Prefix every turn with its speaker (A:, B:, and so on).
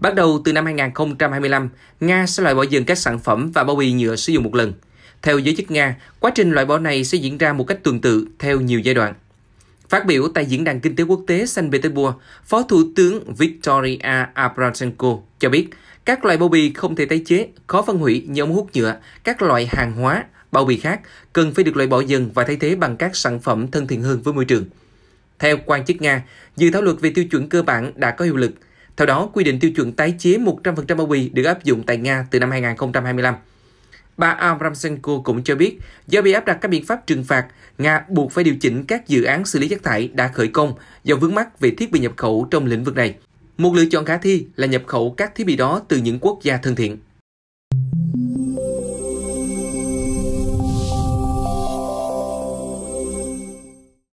A: Bắt đầu từ năm 2025, Nga sẽ loại bỏ dần các sản phẩm và bao bì nhựa sử dụng một lần. Theo giới chức Nga, quá trình loại bỏ này sẽ diễn ra một cách tương tự theo nhiều giai đoạn. Phát biểu tại Diễn đàn Kinh tế Quốc tế Saint Petersburg, Phó Thủ tướng Victoria Abrasenko cho biết, các loại bao bì không thể tái chế, khó phân hủy như ống hút nhựa, các loại hàng hóa, bao bì khác cần phải được loại bỏ dần và thay thế bằng các sản phẩm thân thiện hơn với môi trường. Theo quan chức Nga, dự thảo luật về tiêu chuẩn cơ bản đã có hiệu lực – theo đó, quy định tiêu chuẩn tái chế 100% bao bì được áp dụng tại Nga từ năm 2025. Bà Abramsenko cũng cho biết, do bị áp đặt các biện pháp trừng phạt, Nga buộc phải điều chỉnh các dự án xử lý rác thải đã khởi công do vướng mắc về thiết bị nhập khẩu trong lĩnh vực này. Một lựa chọn khả thi là nhập khẩu các thiết bị đó từ những quốc gia thân thiện.